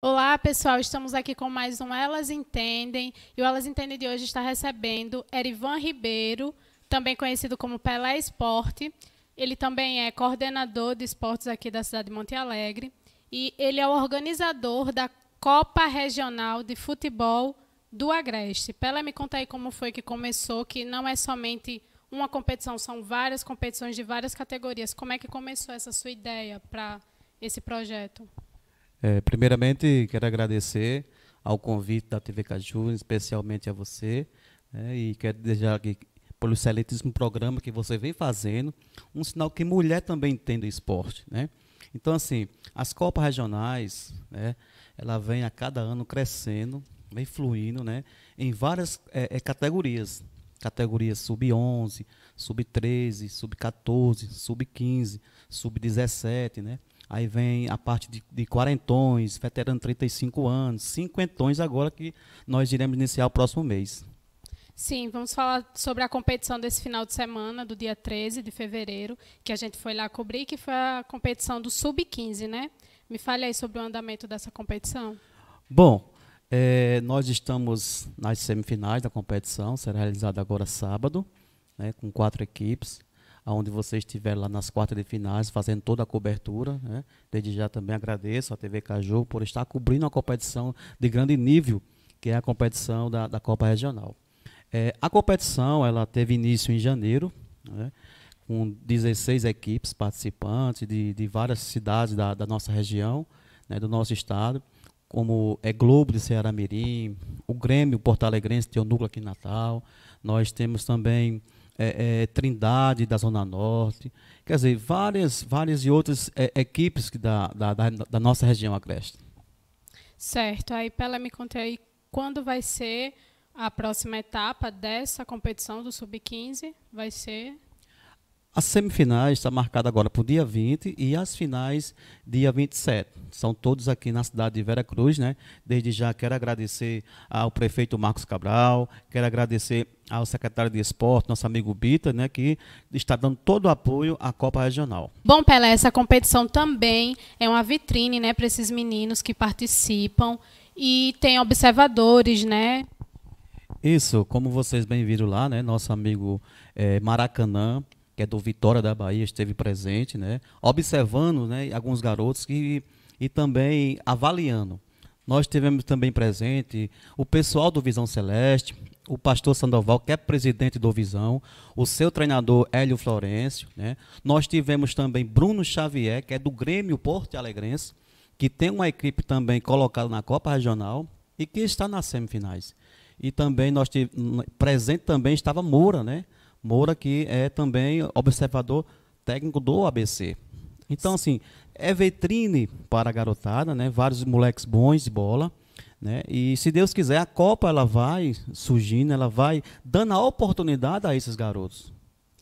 Olá, pessoal. Estamos aqui com mais um Elas Entendem. E o Elas Entendem de hoje está recebendo Erivan Ribeiro, também conhecido como Pelé Esporte. Ele também é coordenador de esportes aqui da cidade de Monte Alegre. E ele é o organizador da Copa Regional de Futebol do Agreste. Pelé, me conta aí como foi que começou, que não é somente uma competição, são várias competições de várias categorias. Como é que começou essa sua ideia para esse projeto? É, primeiramente, quero agradecer ao convite da TV Caju, especialmente a você, né, e quero desejar que, pelo excelentíssimo programa que você vem fazendo, um sinal que mulher também tem do esporte, né? Então, assim, as Copas Regionais, né, ela vem a cada ano crescendo, vem fluindo, né, em várias é, é, categorias, categorias sub-11, sub-13, sub-14, sub-15, sub-17, né? Aí vem a parte de, de quarentões, veterano 35 anos, cinquentões agora que nós iremos iniciar o próximo mês. Sim, vamos falar sobre a competição desse final de semana, do dia 13 de fevereiro, que a gente foi lá cobrir, que foi a competição do Sub-15, né? Me fale aí sobre o andamento dessa competição. Bom, é, nós estamos nas semifinais da competição, será realizada agora sábado, né, com quatro equipes onde você estiver lá nas quartas de finais, fazendo toda a cobertura. Né? Desde já também agradeço à TV Caju por estar cobrindo a competição de grande nível, que é a competição da, da Copa Regional. É, a competição ela teve início em janeiro, né? com 16 equipes participantes de, de várias cidades da, da nossa região, né? do nosso estado, como é Globo de Ceará Mirim, o Grêmio Porto Alegrense tem o núcleo aqui em Natal, nós temos também é, é, Trindade da Zona Norte, quer dizer, várias, várias e outras é, equipes da, da, da, da, nossa região agreste. Certo. Aí, Pela, me conta aí quando vai ser a próxima etapa dessa competição do Sub-15? Vai ser as semifinais está marcada agora para o dia 20 e as finais dia 27. São todos aqui na cidade de Vera Cruz, né? Desde já quero agradecer ao prefeito Marcos Cabral, quero agradecer ao secretário de esporte, nosso amigo Bita, né, que está dando todo o apoio à Copa Regional. Bom, Pelé, essa competição também é uma vitrine, né, para esses meninos que participam e tem observadores, né? Isso, como vocês bem viram lá, né, nosso amigo é, Maracanã que é do Vitória da Bahia, esteve presente, né? observando né, alguns garotos que, e também avaliando. Nós tivemos também presente o pessoal do Visão Celeste, o pastor Sandoval, que é presidente do Visão, o seu treinador Hélio Florencio. Né? Nós tivemos também Bruno Xavier, que é do Grêmio Porto Alegrense, que tem uma equipe também colocada na Copa Regional e que está nas semifinais. E também nós tivemos, presente também estava Moura, né? Moura, que é também observador técnico do ABC. Então, assim, é vitrine para a garotada, né? Vários moleques bons de bola. Né? E se Deus quiser, a Copa ela vai surgindo, ela vai dando a oportunidade a esses garotos.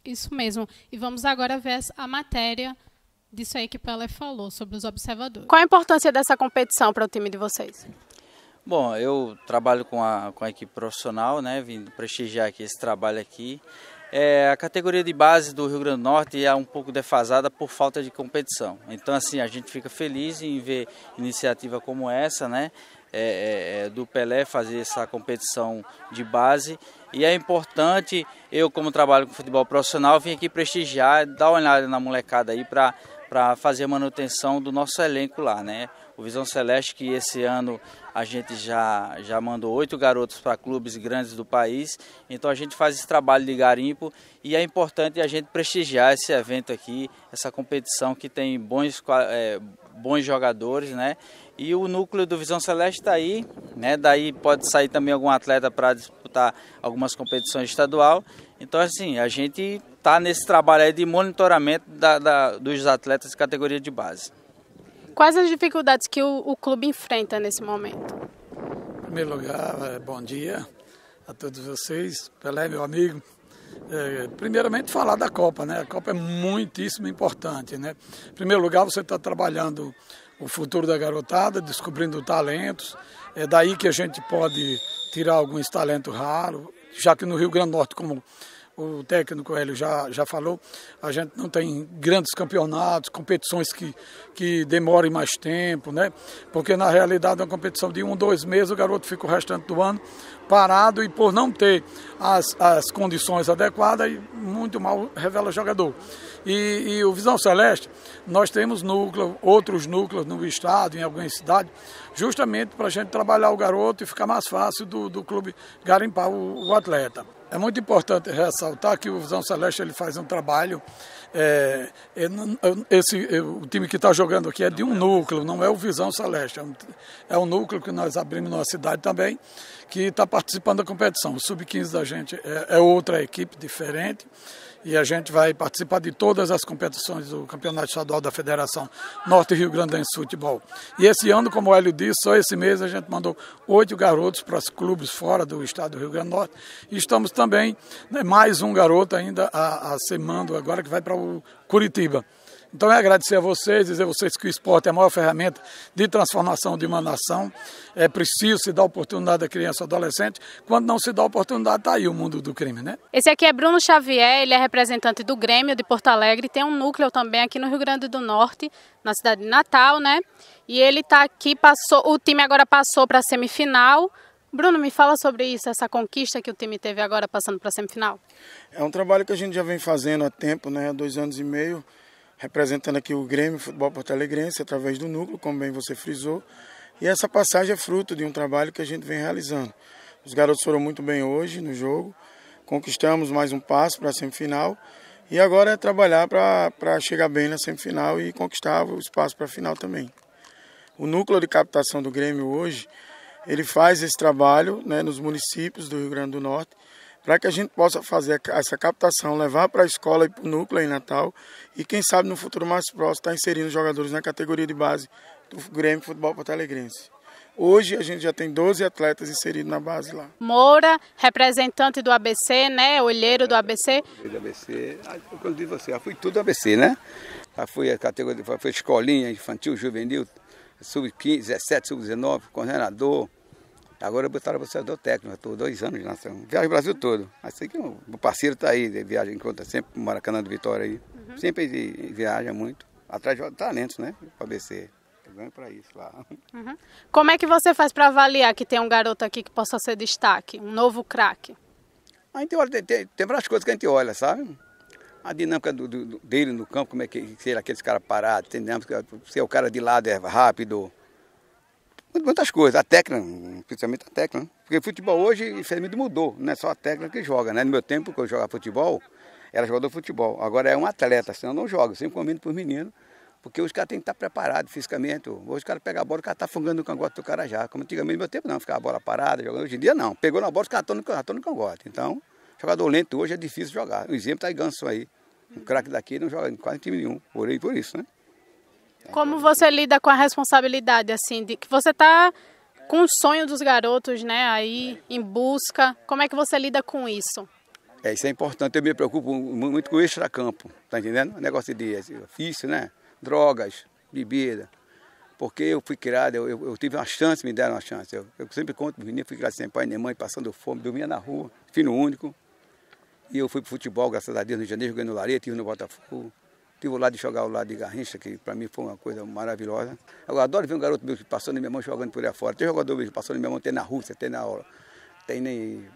Isso mesmo. E vamos agora ver a matéria disso aí que Pelé falou sobre os observadores. Qual a importância dessa competição para o time de vocês? Bom, eu trabalho com a, com a equipe profissional, né? Vim prestigiar aqui esse trabalho aqui. É, a categoria de base do Rio Grande do Norte é um pouco defasada por falta de competição. Então, assim, a gente fica feliz em ver iniciativa como essa, né? É, é, é do Pelé fazer essa competição de base. E é importante, eu como trabalho com futebol profissional, vim aqui prestigiar, dar uma olhada na molecada aí para fazer a manutenção do nosso elenco lá, né? O Visão Celeste que esse ano a gente já, já mandou oito garotos para clubes grandes do país. Então a gente faz esse trabalho de garimpo e é importante a gente prestigiar esse evento aqui, essa competição que tem bons, é, bons jogadores, né? E o núcleo do Visão Celeste está aí, né? Daí pode sair também algum atleta para disputar algumas competições estadual. Então, assim, a gente está nesse trabalho aí de monitoramento da, da, dos atletas de categoria de base. Quais as dificuldades que o, o clube enfrenta nesse momento? Em primeiro lugar, eh, bom dia a todos vocês. Pelé, meu amigo, é, primeiramente falar da Copa, né? A Copa é muitíssimo importante, né? Em primeiro lugar, você está trabalhando o futuro da garotada, descobrindo talentos. É daí que a gente pode tirar alguns talentos raros, já que no Rio Grande do Norte, como o técnico Hélio já, já falou, a gente não tem grandes campeonatos, competições que, que demorem mais tempo, né? Porque na realidade é uma competição de um, dois meses, o garoto fica o restante do ano parado e por não ter as, as condições adequadas, muito mal revela jogador. E, e o Visão Celeste, nós temos núcleos, outros núcleos no estado, em algumas cidades, justamente para a gente trabalhar o garoto e ficar mais fácil do, do clube garimpar o, o atleta. É muito importante ressaltar que o Visão Celeste ele faz um trabalho. É, é esse, o time que está jogando aqui é de um núcleo, não é o Visão Celeste. É um, é um núcleo que nós abrimos na cidade também, que está participando da competição. O Sub-15 da gente é, é outra equipe diferente e a gente vai participar de todas as competições do Campeonato Estadual da Federação Norte Rio Grande do Sul Futebol. E esse ano, como o Hélio disse, só esse mês a gente mandou oito garotos para os clubes fora do estado do Rio Grande do Norte. E estamos também, né, mais um garoto ainda a, a ser mando agora que vai para o Curitiba. Então é agradecer a vocês, dizer a vocês que o esporte é a maior ferramenta de transformação de uma nação. É preciso se dar oportunidade à criança e adolescente. Quando não se dá oportunidade, está aí o mundo do crime, né? Esse aqui é Bruno Xavier, ele é representante do Grêmio de Porto Alegre, tem um núcleo também aqui no Rio Grande do Norte, na cidade de Natal, né? E ele está aqui, passou, o time agora passou para a semifinal. Bruno, me fala sobre isso, essa conquista que o time teve agora passando para a semifinal. É um trabalho que a gente já vem fazendo há tempo, né? Há dois anos e meio representando aqui o Grêmio Futebol Porto Alegrense através do núcleo, como bem você frisou. E essa passagem é fruto de um trabalho que a gente vem realizando. Os garotos foram muito bem hoje no jogo, conquistamos mais um passo para a semifinal e agora é trabalhar para chegar bem na semifinal e conquistar o espaço para a final também. O núcleo de captação do Grêmio hoje, ele faz esse trabalho né, nos municípios do Rio Grande do Norte, para que a gente possa fazer essa captação, levar para a escola e para o núcleo em Natal e quem sabe no futuro mais próximo estar tá inserindo jogadores na categoria de base do Grêmio Futebol Porto Alegrense. Hoje a gente já tem 12 atletas inseridos na base lá. Moura, representante do ABC, né? Olheiro do ABC. Do ABC, ah, eu disse você, já fui tudo ABC, né? Já fui a categoria, foi escolinha, infantil, juvenil, sub-15, 17, sub-19, coordenador, Agora botaram você do técnico, estou dois anos de nação. Viajo o Brasil todo. Assim que o parceiro está aí, viaja, encontra sempre o Maracanã do Vitória aí. Uhum. Sempre viaja muito. Atrás de talentos, né? Para ABC. Ganho para isso lá. Uhum. Como é que você faz para avaliar que tem um garoto aqui que possa ser destaque, um novo craque? A gente olha, tem, tem, várias coisas que a gente olha, sabe? A dinâmica do, do, dele no campo, como é que, sei é aqueles caras parados, tem dinâmica, se é o cara de lado é rápido, muitas coisas. A técnica, principalmente a técnica. Né? Porque futebol hoje, infelizmente, mudou. Não é só a técnica que joga, né? No meu tempo, quando eu jogava futebol, era jogador de futebol. Agora é um atleta, senão não joga. Sempre comendo para os meninos. Porque os caras têm que estar preparados fisicamente. Hoje os cara pega a bola, o cara tá fungando no cangote do cara já. Como antigamente, no meu tempo, não. Ficava a bola parada, jogando. Hoje em dia, não. Pegou na bola, os caras estão no, no cangote. Então, jogador lento hoje é difícil jogar. um exemplo está aí, Ganso aí. Um craque daqui não joga em quase time nenhum. Orei por isso, né? Como você lida com a responsabilidade, assim, de que você está com o sonho dos garotos, né, aí em busca. Como é que você lida com isso? É, isso é importante. Eu me preocupo muito com o extracampo, tá entendendo? O negócio de assim, ofício, né? Drogas, bebida. Porque eu fui criado, eu, eu, tive uma chance, me deram uma chance. Eu, eu sempre conto, menino, fui criado sem pai nem mãe, passando fome, dormia na rua, filho único. E eu fui pro futebol, graças a Deus, no Janeiro, joguei no Lareto, tive no Botafogo. Tive o lado de jogar o lado de Garrincha, que para mim foi uma coisa maravilhosa. Agora, adoro ver um garoto meu que passou na minha mão jogando por aí fora. Tem jogador meu que passou na minha mão, tem na Rússia, tem na aula, tem nem.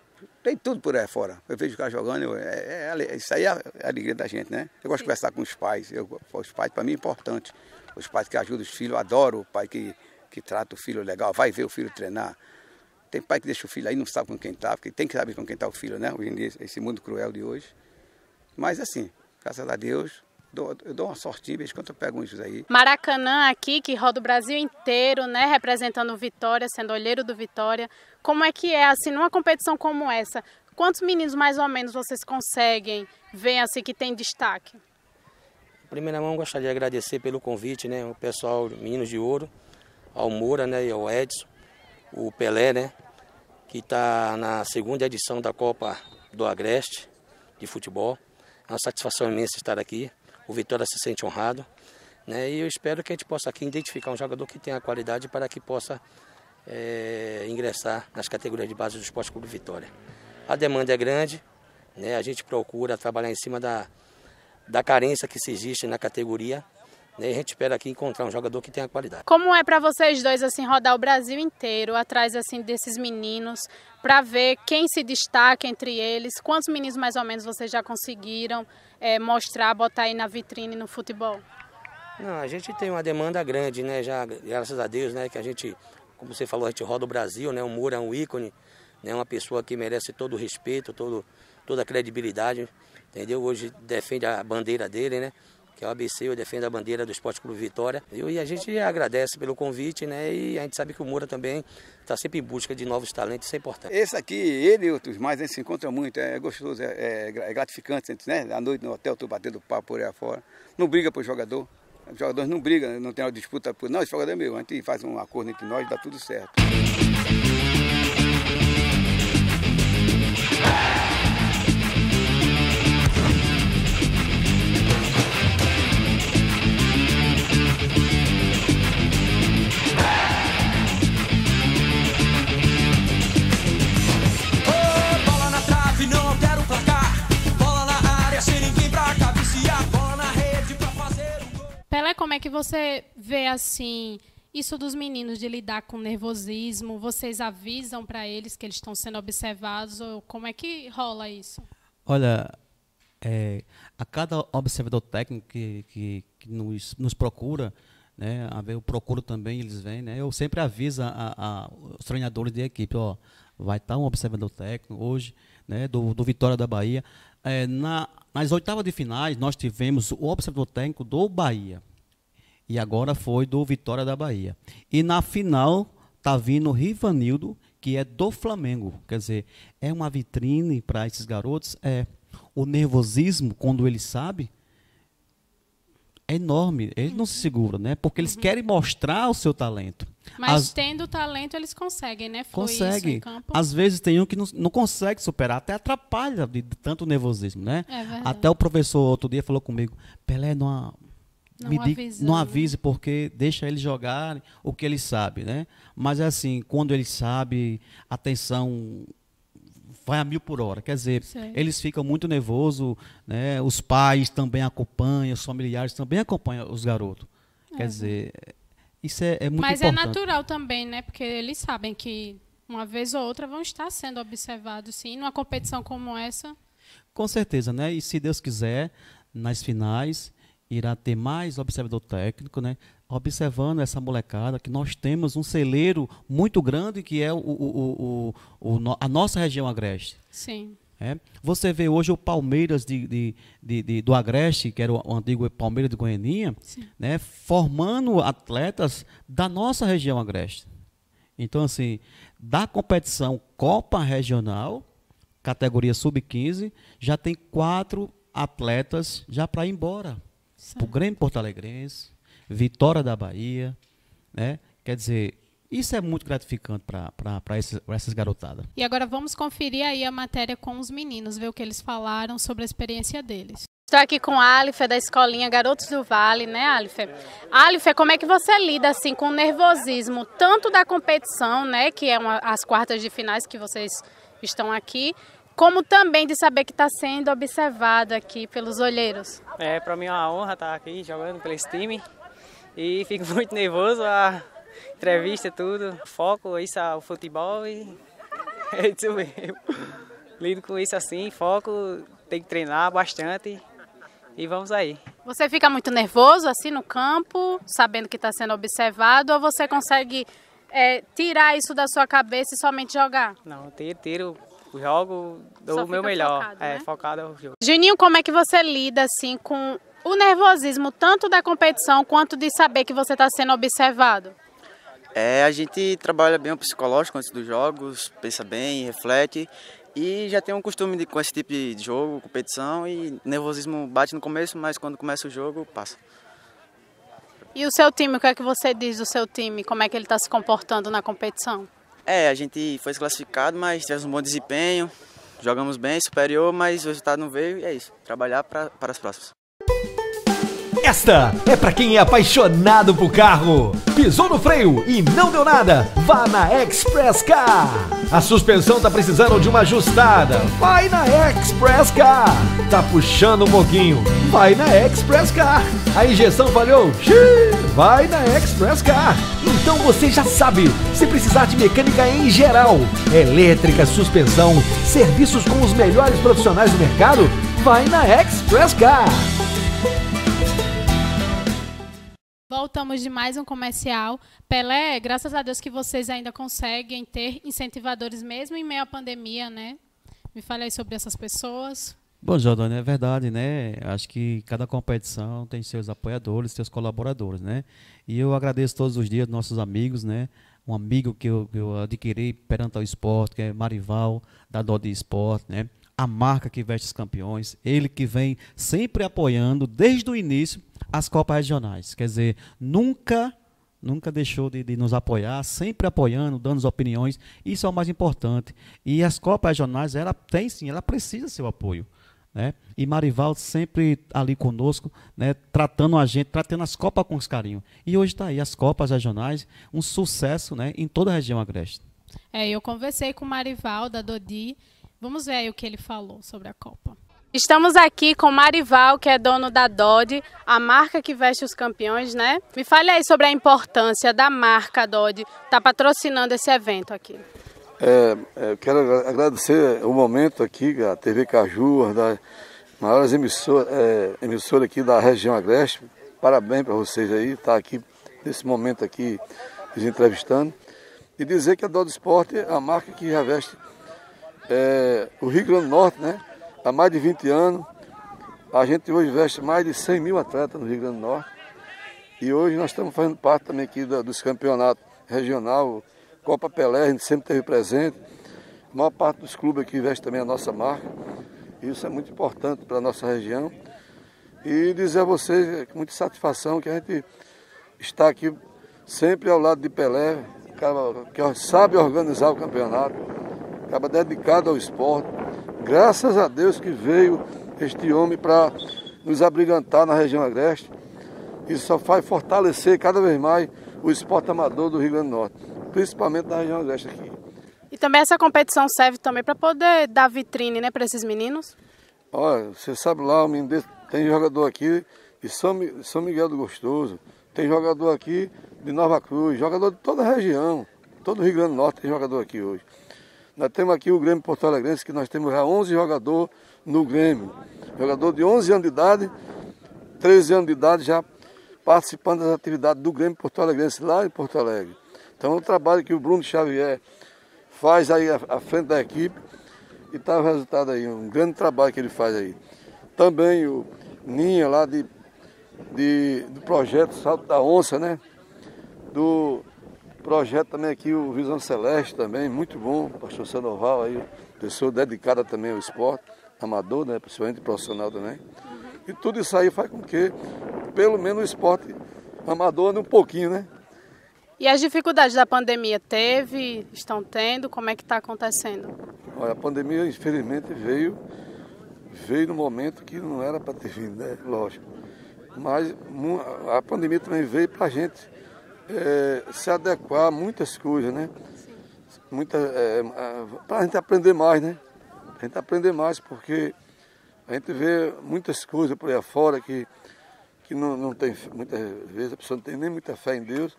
Tem tudo por aí fora. Eu vejo os caras jogando, eu, é, é, isso aí é, é a alegria da gente, né? Eu gosto de conversar com os pais. Eu, os pais, para mim, é importante. Os pais que ajudam os filhos, eu adoro o pai que, que trata o filho legal, vai ver o filho treinar. Tem pai que deixa o filho aí não sabe com quem está, porque tem que saber com quem está o filho, né? Hoje em dia, esse mundo cruel de hoje. Mas assim, graças a Deus, Dou, eu dou uma sortinha, vez quando eu pego uns aí. Maracanã aqui, que roda o Brasil inteiro, né? Representando o Vitória, sendo olheiro do Vitória. Como é que é, assim, numa competição como essa? Quantos meninos, mais ou menos, vocês conseguem ver, assim, que tem destaque? Em primeira mão, gostaria de agradecer pelo convite, né? O pessoal, Meninos de Ouro, ao Moura, né? E ao Edson, o Pelé, né? Que está na segunda edição da Copa do Agreste de futebol. É uma satisfação imensa estar aqui o Vitória se sente honrado. Né? E eu espero que a gente possa aqui identificar um jogador que tenha a qualidade para que possa é, ingressar nas categorias de base do Esporte Clube Vitória. A demanda é grande, né? a gente procura trabalhar em cima da, da carência que se existe na categoria a gente espera aqui encontrar um jogador que tenha qualidade. Como é para vocês dois assim rodar o Brasil inteiro atrás assim desses meninos para ver quem se destaca entre eles? Quantos meninos mais ou menos vocês já conseguiram é, mostrar, botar aí na vitrine no futebol? Não, a gente tem uma demanda grande, né? Já graças a Deus, né? Que a gente, como você falou, a gente roda o Brasil, né? O Moura é um ícone, né? Uma pessoa que merece todo o respeito, todo, toda a credibilidade, entendeu? Hoje defende a bandeira dele, né? que é o ABC, eu defendo a bandeira do Esporte Clube Vitória. e a gente agradece pelo convite, né? E a gente sabe que o Moura também está sempre em busca de novos talentos, isso é importante. Esse aqui, ele e outros mais, a né, gente se encontra muito, é gostoso, é, é, é gratificante, né? né? À noite no hotel, tu batendo papo por aí afora. Não briga pro jogador. Os jogadores não brigam, não tem uma disputa por. Não, esse jogador é meu. A gente faz um acordo entre nós, dá tudo certo. é que você vê assim isso dos meninos de lidar com nervosismo? Vocês avisam para eles que eles estão sendo observados? Ou como é que rola isso? Olha, é, a cada observador técnico que, que, que nos, nos, procura, né, eu procuro também, eles vêm, né, eu sempre aviso a, a, os treinadores de equipe, ó, vai estar tá um observador técnico hoje, né, do, do Vitória da Bahia. É, na, nas oitavas de finais, nós tivemos o observador técnico do Bahia. E agora foi do Vitória da Bahia. E na final tá vindo o Rivanildo, que é do Flamengo. Quer dizer, é uma vitrine para esses garotos. É o nervosismo quando ele sabe é enorme. Eles não se seguram, né? Porque eles uhum. querem mostrar o seu talento. Mas As... tendo talento, eles conseguem, né? Foi consegue. Às vezes tem um que não, não consegue superar, até atrapalha de, tanto nervosismo, né? É até o professor outro dia falou comigo, Pelé, numa, não, diga, não né? avise porque deixa eles jogar o que eles sabem, né? Mas é assim, quando eles sabem, atenção vai a mil por hora. Quer dizer, Sei. eles ficam muito nervosos, né? os pais também acompanham, os familiares também acompanham os garotos. É. Quer dizer, é, isso é, é muito Mas é importante. Mas é natural também, né? Porque eles sabem que uma vez ou outra vão estar sendo observados, sim, numa competição como essa. Com certeza, né? E se Deus quiser, nas finais, irá ter mais observador técnico, né? observando essa molecada, que nós temos um celeiro muito grande que é o, o, o, o a nossa região agreste. Sim. É? Você vê hoje o Palmeiras de, de, de, de do Agreste, que era o, antigo Palmeiras de Goianinha, né? formando atletas da nossa região agreste. Então, assim, da competição Copa Regional, categoria sub-15, já tem quatro atletas já para ir embora o Grêmio Porto Alegrense, vitória da Bahia, né? Quer dizer, isso é muito gratificante para essas garotadas. E agora vamos conferir aí a matéria com os meninos, ver o que eles falaram sobre a experiência deles. Estou aqui com a Alife da escolinha Garotos do Vale, né, Alife? Alife, como é que você lida assim com o nervosismo tanto da competição, né, que é uma, as quartas de finais que vocês estão aqui, como também de saber que está sendo observado aqui pelos olheiros. É, para mim é uma honra estar tá aqui jogando pelo esse time e fico muito nervoso a entrevista tudo, foco isso ao é futebol e é isso mesmo. Lido com isso assim, foco, tem que treinar bastante e vamos aí. Você fica muito nervoso assim no campo, sabendo que está sendo observado, ou você consegue é, tirar isso da sua cabeça e somente jogar? Não, tiro, tiro jogo, do Só o meu melhor. Focado, é, né? focado jogo. É Juninho, como é que você lida assim com o nervosismo tanto da competição quanto de saber que você está sendo observado? É, a gente trabalha bem o psicológico antes dos jogos, pensa bem, reflete e já tem um costume de, com esse tipo de jogo, competição e nervosismo bate no começo, mas quando começa o jogo passa. E o seu time, o que é que você diz do seu time? Como é que ele está se comportando na competição? É, a gente foi classificado, mas tivemos um bom desempenho, jogamos bem, superior, mas o resultado não veio e é isso. Trabalhar pra, para as próximas. Esta é para quem é apaixonado por carro. Pisou no freio e não deu nada. Vá na Express Car. A suspensão tá precisando de uma ajustada. Vai na Express Car. Tá puxando um pouquinho. Vai na Express Car. A injeção falhou. Xiii. Vai na Express Car. Então você já sabe, se precisar de mecânica em geral, elétrica, suspensão, serviços com os melhores profissionais do mercado, vai na Express Car. Voltamos de mais um comercial. Pelé, graças a Deus que vocês ainda conseguem ter incentivadores mesmo em meio à pandemia, né? Me fale aí sobre essas pessoas. Bom, Jordana, é verdade, né? Acho que cada competição tem seus apoiadores, seus colaboradores, né? E eu agradeço todos os dias nossos amigos, né? Um amigo que eu, que eu adquiri perante ao esporte, que é Marival, da de Esporte, né? a marca que veste os campeões, ele que vem sempre apoiando desde o início as Copas regionais. Quer dizer, nunca nunca deixou de, de, nos apoiar, sempre apoiando, dando as opiniões, isso é o mais importante. E as Copas Regionais, ela tem sim, ela precisa seu apoio. Né? E Marival sempre ali conosco, né? tratando a gente, tratando as Copas com carinho. E hoje está aí as Copas Regionais, um sucesso né? em toda a região agreste. É, eu conversei com Marival da Dodi, Vamos ver o que ele falou sobre a Copa. Estamos aqui com Marival, que é dono da Dodge, a marca que veste os campeões, né? Me fale aí sobre a importância da marca Dodge estar tá patrocinando esse evento aqui. É, é eu quero agradecer o momento aqui, a TV Caju, uma das maiores é, emissoras, é, emissora aqui da região agreste. Parabéns para vocês aí, estar tá aqui nesse momento aqui, nos entrevistando. E dizer que a Dodge Sport é a marca que reveste é, o Rio Grande do Norte, né? Há mais de 20 anos. A gente hoje veste mais de 100 mil atletas no Rio Grande do Norte. E hoje nós estamos fazendo parte também aqui dos campeonatos regional, Copa Pelé, a gente sempre teve presente. A maior parte dos clubes aqui veste também a nossa marca. Isso é muito importante para a nossa região. E dizer a vocês com muita satisfação que a gente está aqui sempre ao lado de Pelé, que é é sabe organizar o campeonato acaba dedicado ao esporte. Graças a Deus que veio este homem para nos abrigantar na região agreste. Isso só faz fortalecer cada vez mais o esporte amador do Rio Grande do Norte, principalmente na região agreste aqui. E também essa competição serve também para poder dar vitrine né, para esses meninos? Olha, você sabe lá, tem jogador aqui de São, São Miguel do Gostoso, tem jogador aqui de Nova Cruz, jogador de toda a região, todo o Rio Grande do Norte tem jogador aqui hoje. Nós temos aqui o Grêmio Porto Alegrense, que nós temos já 11 jogadores no Grêmio. Jogador de 11 anos de idade, 13 anos de idade já participando das atividades do Grêmio Porto Alegrense lá em Porto Alegre. Então o é trabalho que o Bruno Xavier faz aí à frente da equipe e está o resultado aí, um grande trabalho que ele faz aí. Também o Ninha lá de, de do projeto Salto da Onça, né? Do Projeto também aqui, o Visão Celeste também, muito bom, pastor Sandoval aí, pessoa dedicada também ao esporte, amador, né, principalmente profissional também. E tudo isso aí faz com que, pelo menos o esporte amador ande um pouquinho, né? E as dificuldades da pandemia teve, estão tendo, como é que está acontecendo? Olha, a pandemia infelizmente veio, veio no momento que não era para ter vindo, né? Lógico. Mas a pandemia também veio para a gente é, se adequar a muitas coisas, né? Sim. Muita, é, eh, para a gente aprender mais, né? A gente aprender mais, porque a gente vê muitas coisas por aí afora que, que não, não tem, muitas vezes a pessoa não tem nem muita fé em Deus.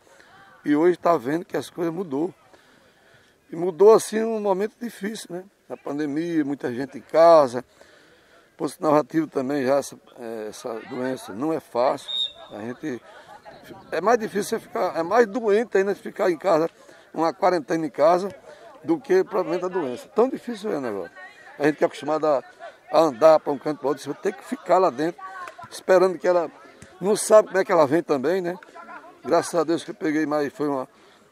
E hoje está vendo que as coisas mudou. E mudou assim um momento difícil, né? Na pandemia, muita gente em casa. Posto narrativo também, já essa, eh, essa doença não é fácil. A gente é mais difícil você ficar, é mais doente ainda ficar em casa, uma quarentena em casa, do que provavelmente a doença. Tão difícil é o negócio. A gente que é acostumado a, a andar para um canto para outro, você tem que ficar lá dentro, esperando que ela. Não sabe como é que ela vem também, né? Graças a Deus que eu peguei, mas foi, uma,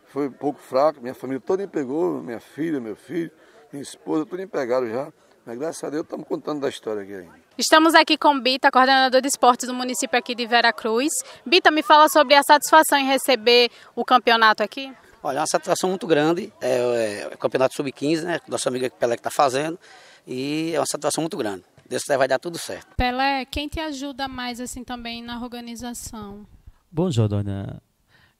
foi um pouco fraco. Minha família toda me pegou, minha filha, meu filho, minha esposa, tudo me pegaram já. Mas graças a Deus estamos contando da história aqui ainda. Estamos aqui com Bita, coordenador de esportes do município aqui de Vera Cruz. Bita, me fala sobre a satisfação em receber o campeonato aqui. Olha, é uma satisfação muito grande. É, é, é o campeonato sub-15, né? Nosso amigo Pelé que está fazendo. E é uma satisfação muito grande. Deus vai dar tudo certo. Pelé, quem te ajuda mais assim também na organização? Bom, Jordana,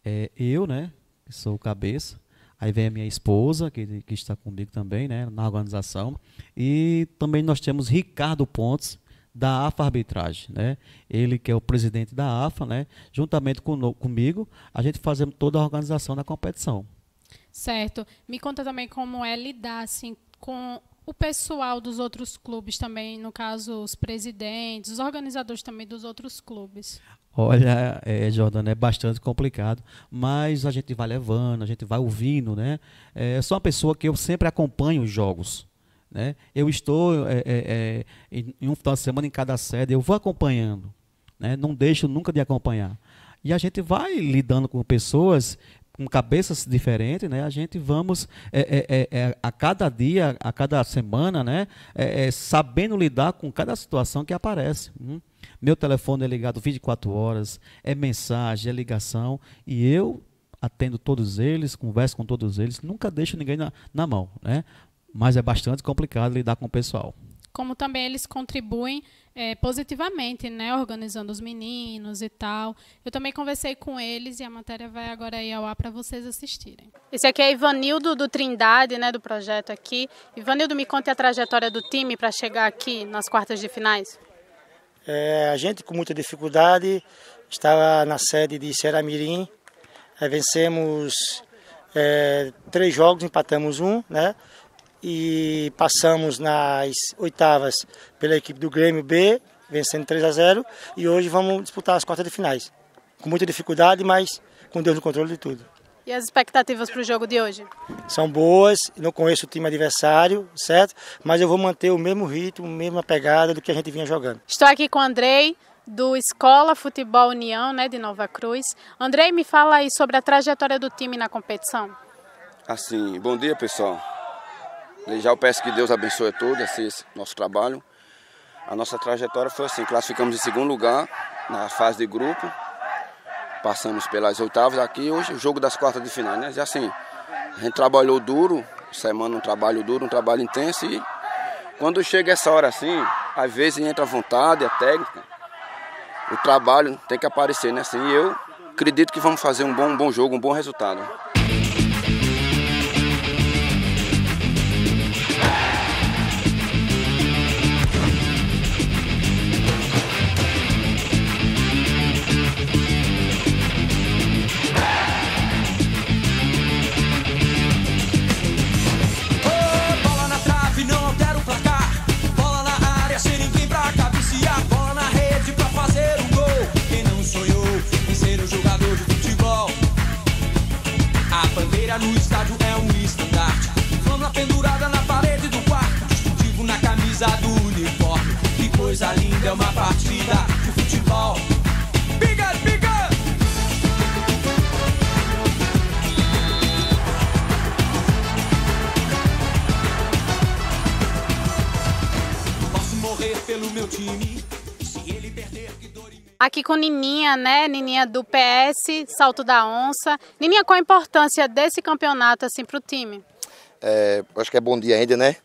é, eu, né? Que sou o cabeça. Aí vem a minha esposa, que, que está comigo também, né? Na organização. E também nós temos Ricardo Pontes, da AFA Arbitragem, né? Ele que é o presidente da AFA, né? Juntamente com, comigo, a gente fazemos toda a organização da competição. Certo. Me conta também como é lidar assim com o pessoal dos outros clubes também, no caso os presidentes, os organizadores também dos outros clubes. Olha, é, Jordana, é bastante complicado, mas a gente vai levando, a gente vai ouvindo, né? É, sou uma pessoa que eu sempre acompanho os jogos. Né? Eu estou é, é, é em um final de semana em cada sede, eu vou acompanhando. Né? Não deixo nunca de acompanhar. E a gente vai lidando com pessoas com cabeças diferentes, né? A gente vamos é, é, é, é a cada dia, a cada semana, né? É, sabendo lidar com cada situação que aparece. Hum? Meu telefone é ligado 24 horas, é mensagem, é ligação, e eu atendo todos eles, converso com todos eles, nunca deixo ninguém na, na mão, né? mas é bastante complicado lidar com o pessoal. Como também eles contribuem é, positivamente, né? Organizando os meninos e tal. Eu também conversei com eles e a matéria vai agora aí ao ar para vocês assistirem. Esse aqui é Ivanildo do Trindade, né? Do projeto aqui. Ivanildo, me conte a trajetória do time para chegar aqui nas quartas de finais. É, a gente com muita dificuldade estava na sede de Ceramirim. É, vencemos é, três jogos, empatamos um, né? e passamos nas oitavas pela equipe do Grêmio B, vencendo 3 a 0 e hoje vamos disputar as quartas de finais. Com muita dificuldade, mas com Deus no controle de tudo. E as expectativas para o jogo de hoje? São boas, não conheço o time adversário, certo? Mas eu vou manter o mesmo ritmo, a mesma pegada do que a gente vinha jogando. Estou aqui com o Andrei, do Escola Futebol União, né, de Nova Cruz. Andrei, me fala aí sobre a trajetória do time na competição. Assim, bom dia, pessoal. Já eu peço que Deus abençoe todo esse, esse nosso trabalho. A nossa trajetória foi assim, classificamos em segundo lugar na fase de grupo, passamos pelas oitavas aqui, hoje é o jogo das quartas de final, né? E assim, a gente trabalhou duro, semana um trabalho duro, um trabalho intenso e quando chega essa hora assim, às vezes entra a vontade, a técnica, o trabalho tem que aparecer, né? Assim, e eu acredito que vamos fazer um bom, um bom jogo, um bom resultado. aqui com Nininha, né? Nininha do PS, Salto da Onça. Nininha, qual a importância desse campeonato assim para o time? É, acho que é bom dia ainda, né?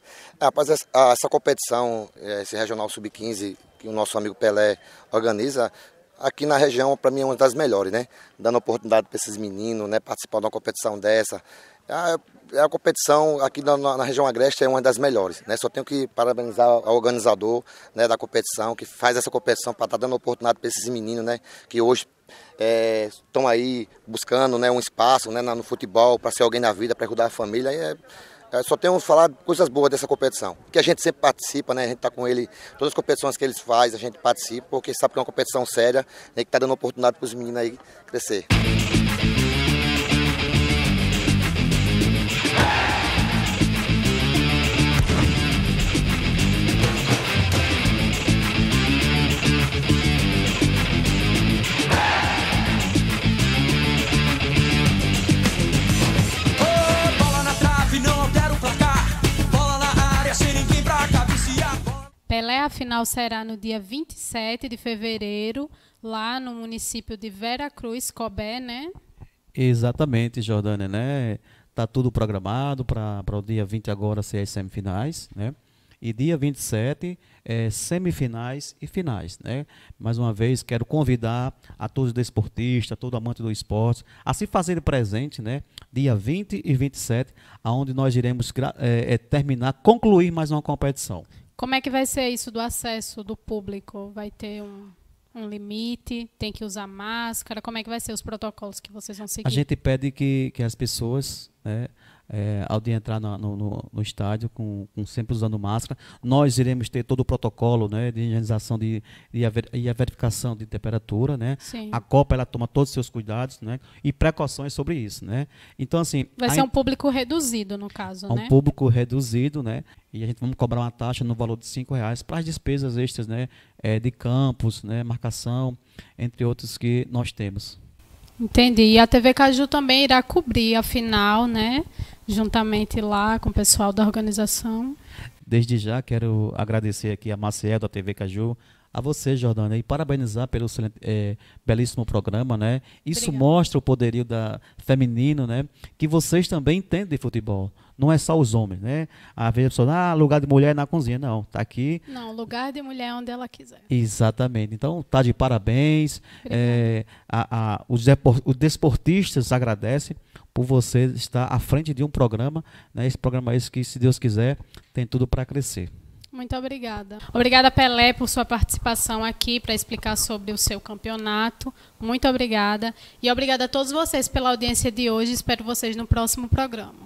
Rapaz, essa, ah, essa competição, é, esse Regional Sub-15 que o nosso amigo Pelé organiza, aqui na região, para mim, é uma das melhores, né? Dando oportunidade para esses meninos, né? Participar de uma competição dessa. Ah, é, a competição aqui na, na, região agreste é uma das melhores. Né? Só tenho que parabenizar o organizador né, da competição, que faz essa competição para estar tá dando oportunidade para esses meninos né, que hoje estão é, aí buscando né, um espaço né, no futebol para ser alguém na vida, para ajudar a família. É, é, só tenho falar coisas boas dessa competição, que a gente sempre participa, né? A gente está com ele, todas as competições que eles fazem, a gente participa, porque sabe que é uma competição séria, né, que está dando oportunidade para os meninos aí crescer. Pelé, afinal, será no dia 27 de fevereiro, lá no município de Vera Cruz, Cobé, né? Exatamente, Jordânia, né? Tá tudo programado para o dia 20 agora ser as semifinais, né? E dia 27, é, semifinais e finais, né? Mais uma vez, quero convidar a todos os desportistas, todo amante do esporte, a se fazerem presente, né? Dia 20 e 27, aonde nós iremos é, é, terminar, concluir mais uma competição. Como é que vai ser isso do acesso do público? Vai ter um, um limite? Tem que usar máscara? Como é que vai ser os protocolos que vocês vão seguir? A gente pede que, que as pessoas né, é, ao de entrar no, no, no, estádio, com, com, sempre usando máscara. Nós iremos ter todo o protocolo né, de higienização de, e, a e a verificação de temperatura. Né? Sim. A Copa ela toma todos os seus cuidados né, e precauções sobre isso. Né? Então, assim. Vai ser um público reduzido, no caso. É um né? público reduzido, né? e a gente vamos cobrar uma taxa no valor de cinco reais para as despesas extras né, é, de campos, né, marcação, entre outros que nós temos. Entendi. E a TV Caju também irá cobrir a final, né? Juntamente lá com o pessoal da organização. Desde já quero agradecer aqui a Maciel da TV Caju, a você, Jordana, e parabenizar pelo é, belíssimo programa, né? Isso Obrigada. mostra o poderio da feminino, né? Que vocês também entendem de futebol. Não é só os homens, né? Às vezes a pessoa, ah, lugar de mulher é na cozinha. Não, tá aqui. Não, lugar de mulher é onde ela quiser. Exatamente. Então, tá de parabéns. É, a, a, os, os desportistas agradecem por você estar à frente de um programa, né? Esse programa é esse que, se Deus quiser, tem tudo para crescer. Muito obrigada. Obrigada, Pelé, por sua participação aqui para explicar sobre o seu campeonato. Muito obrigada. E obrigada a todos vocês pela audiência de hoje. Espero vocês no próximo programa.